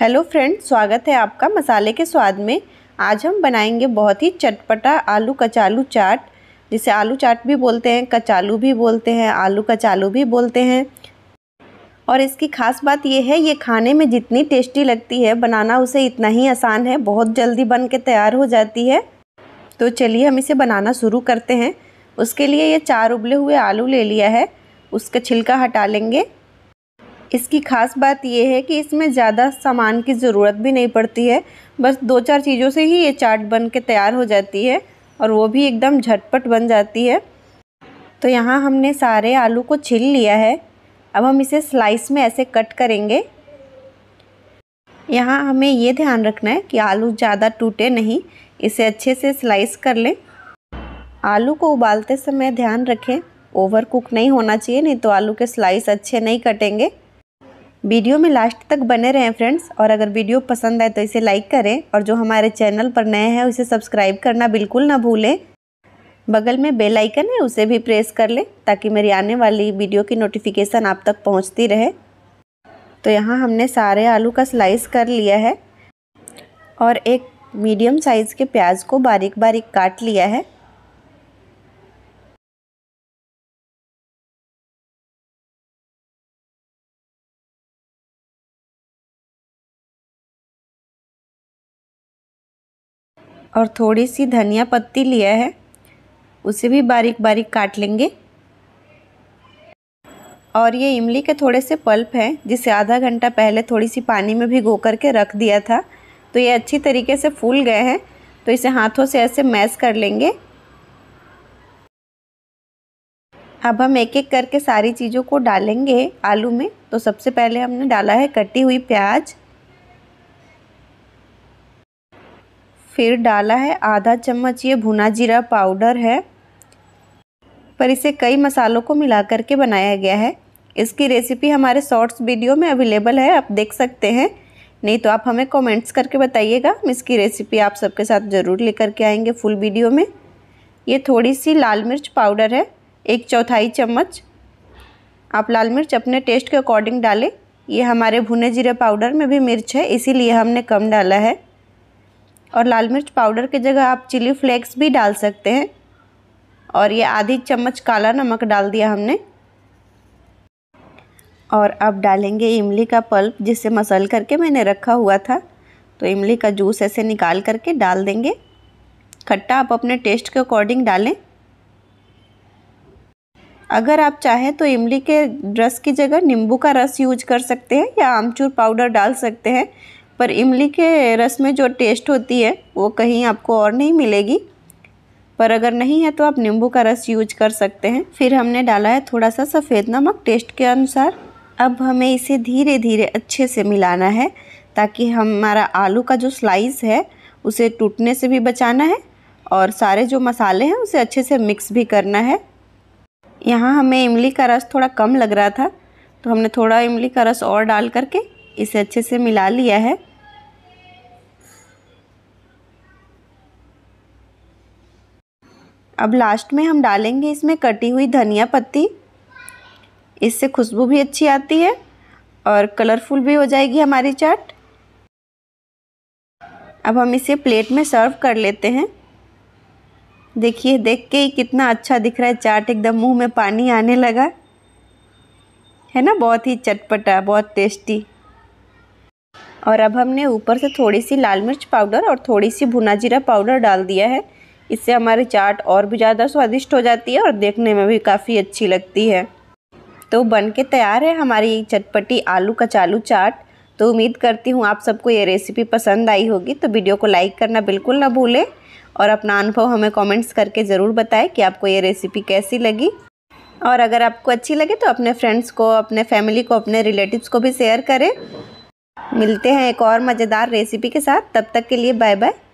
hello friend स्वागत है आपका मसाले के स्वाद में आज हम बनाएंगे बहुत ही चटपटा आलू कचालू चाट जिसे आलू चाट भी बोलते हैं कचालू भी बोलते हैं आलू कचालू भी बोलते हैं और इसकी ख़ास बात यह है ये खाने में जितनी टेस्टी लगती है बनाना उसे इतना ही आसान है बहुत जल्दी बन के तैयार हो जाती है तो चलिए हम इसे बनाना शुरू करते हैं उसके लिए ये चार उबले हुए आलू ले लिया है उसका छिलका हटा लेंगे इसकी ख़ास बात यह है कि इसमें ज़्यादा सामान की ज़रूरत भी नहीं पड़ती है बस दो चार चीज़ों से ही ये चाट बन के तैयार हो जाती है और वो भी एकदम झटपट बन जाती है तो यहाँ हमने सारे आलू को छील लिया है अब हम इसे स्लाइस में ऐसे कट करेंगे यहाँ हमें ये ध्यान रखना है कि आलू ज़्यादा टूटे नहीं इसे अच्छे से स्लाइस कर लें आलू को उबालते समय ध्यान रखें ओवर कुक नहीं होना चाहिए नहीं तो आलू के स्लाइस अच्छे नहीं कटेंगे वीडियो में लास्ट तक बने रहें फ्रेंड्स और अगर वीडियो पसंद आए तो इसे लाइक करें और जो हमारे चैनल पर नए हैं उसे सब्सक्राइब करना बिल्कुल ना भूलें बगल में बेल आइकन है उसे भी प्रेस कर लें ताकि मेरी आने वाली वीडियो की नोटिफिकेशन आप तक पहुंचती रहे तो यहाँ हमने सारे आलू का स्लाइस कर लिया है और एक मीडियम साइज़ के प्याज को बारीक बारीक काट लिया है और थोड़ी सी धनिया पत्ती लिया है उसे भी बारीक बारीक काट लेंगे और ये इमली के थोड़े से पल्प हैं जिसे आधा घंटा पहले थोड़ी सी पानी में भिगो करके रख दिया था तो ये अच्छी तरीके से फूल गए हैं तो इसे हाथों से ऐसे मैश कर लेंगे अब हम एक एक करके सारी चीज़ों को डालेंगे आलू में तो सबसे पहले हमने डाला है कटी हुई प्याज फिर डाला है आधा चम्मच ये भुना जीरा पाउडर है पर इसे कई मसालों को मिला के बनाया गया है इसकी रेसिपी हमारे शॉर्ट्स वीडियो में अवेलेबल है आप देख सकते हैं नहीं तो आप हमें कमेंट्स करके बताइएगा हम इसकी रेसिपी आप सबके साथ ज़रूर लेकर के आएंगे फुल वीडियो में ये थोड़ी सी लाल मिर्च पाउडर है एक चौथाई चम्मच आप लाल मिर्च अपने टेस्ट के अकॉर्डिंग डालें ये हमारे भुने जीरे पाउडर में भी मिर्च है इसीलिए हमने कम डाला है और लाल मिर्च पाउडर की जगह आप चिली फ्लेक्स भी डाल सकते हैं और ये आधी चम्मच काला नमक डाल दिया हमने और अब डालेंगे इमली का पल्प जिसे मसल करके मैंने रखा हुआ था तो इमली का जूस ऐसे निकाल करके डाल देंगे खट्टा आप अपने टेस्ट के अकॉर्डिंग डालें अगर आप चाहें तो इमली के रस की जगह नींबू का रस यूज कर सकते हैं या आमचूर पाउडर डाल सकते हैं पर इमली के रस में जो टेस्ट होती है वो कहीं आपको और नहीं मिलेगी पर अगर नहीं है तो आप नींबू का रस यूज कर सकते हैं फिर हमने डाला है थोड़ा सा सफ़ेद नमक टेस्ट के अनुसार अब हमें इसे धीरे धीरे अच्छे से मिलाना है ताकि हमारा आलू का जो स्लाइस है उसे टूटने से भी बचाना है और सारे जो मसाले हैं उसे अच्छे से मिक्स भी करना है यहाँ हमें इमली का रस थोड़ा कम लग रहा था तो हमने थोड़ा इमली का रस और डाल करके इसे अच्छे से मिला लिया है अब लास्ट में हम डालेंगे इसमें कटी हुई धनिया पत्ती इससे खुशबू भी अच्छी आती है और कलरफुल भी हो जाएगी हमारी चाट अब हम इसे प्लेट में सर्व कर लेते हैं देखिए देख के ही कितना अच्छा दिख रहा है चाट एकदम मुंह में पानी आने लगा है ना बहुत ही चटपटा बहुत टेस्टी और अब हमने ऊपर से थोड़ी सी लाल मिर्च पाउडर और थोड़ी सी भुना जीरा पाउडर डाल दिया है इससे हमारी चाट और भी ज़्यादा स्वादिष्ट हो जाती है और देखने में भी काफ़ी अच्छी लगती है तो बन के तैयार है हमारी चटपटी आलू कचालू चाट तो उम्मीद करती हूँ आप सबको ये रेसिपी पसंद आई होगी तो वीडियो को लाइक करना बिल्कुल ना भूलें और अपना अनुभव हमें कमेंट्स करके ज़रूर बताएं कि आपको ये रेसिपी कैसी लगी और अगर आपको अच्छी लगे तो अपने फ्रेंड्स को अपने फैमिली को अपने रिलेटिव्स को भी शेयर करें मिलते हैं एक और मज़ेदार रेसिपी के साथ तब तक के लिए बाय बाय